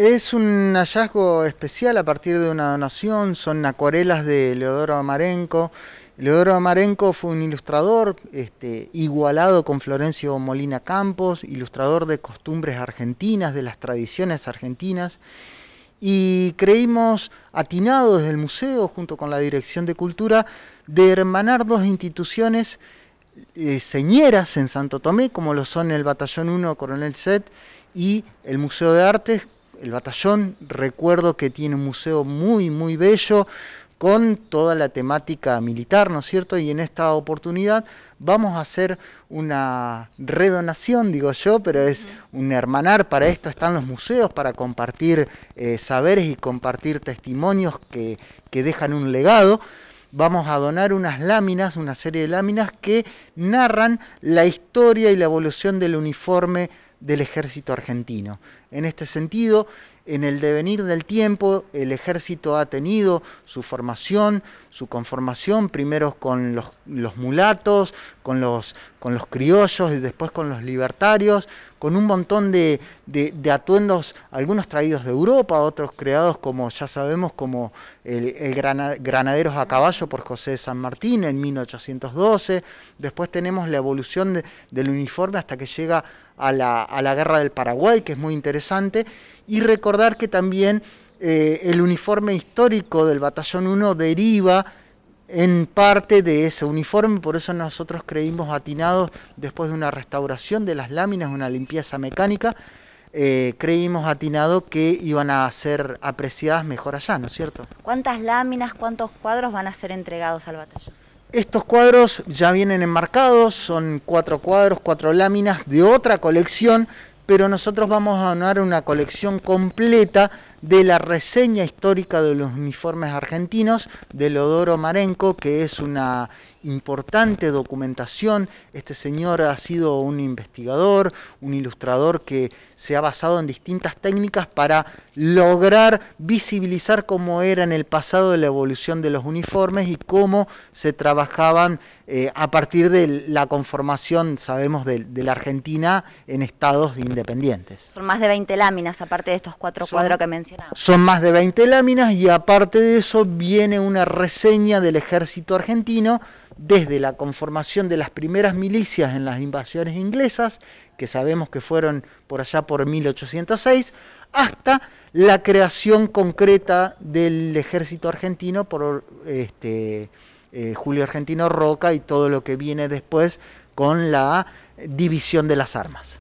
Es un hallazgo especial a partir de una donación, son acuarelas de Leodoro Amarenco. Leodoro Amarenco fue un ilustrador este, igualado con Florencio Molina Campos, ilustrador de costumbres argentinas, de las tradiciones argentinas, y creímos atinado desde el museo, junto con la Dirección de Cultura, de hermanar dos instituciones eh, señeras en Santo Tomé, como lo son el Batallón 1 Coronel Set y el Museo de Artes, el batallón, recuerdo que tiene un museo muy, muy bello con toda la temática militar, ¿no es cierto? Y en esta oportunidad vamos a hacer una redonación, digo yo, pero es un hermanar, para esto están los museos, para compartir eh, saberes y compartir testimonios que, que dejan un legado vamos a donar unas láminas, una serie de láminas que narran la historia y la evolución del uniforme del ejército argentino. En este sentido, en el devenir del tiempo el ejército ha tenido su formación, su conformación, primero con los, mulatos, con los, criollos y después con los libertarios, con un montón de, atuendos, algunos traídos de Europa, otros creados como ya sabemos, como el, Granaderos a caballo por José de San Martín en 1812, después tenemos la evolución del uniforme hasta que llega a la, a la guerra del Paraguay, que es muy interesante, y recordar que también eh, el uniforme histórico del Batallón 1 deriva en parte de ese uniforme, por eso nosotros creímos atinados, después de una restauración de las láminas, una limpieza mecánica, eh, creímos atinado que iban a ser apreciadas mejor allá, ¿no es cierto? ¿Cuántas láminas, cuántos cuadros van a ser entregados al batallón? Estos cuadros ya vienen enmarcados, son cuatro cuadros, cuatro láminas de otra colección pero nosotros vamos a donar una colección completa de la reseña histórica de los uniformes argentinos de Lodoro Marenco, que es una importante documentación. Este señor ha sido un investigador, un ilustrador que se ha basado en distintas técnicas para lograr visibilizar cómo era en el pasado la evolución de los uniformes y cómo se trabajaban eh, a partir de la conformación, sabemos, de, la Argentina en estados independientes. Son más de 20 láminas, aparte de estos cuatro cuadros que mencioné. Son más de 20 láminas y aparte de eso viene una reseña del ejército argentino desde la conformación de las primeras milicias en las invasiones inglesas, que sabemos que fueron por allá por 1806, hasta la creación concreta del ejército argentino por este, eh, Julio Argentino Roca y todo lo que viene después con la división de las armas.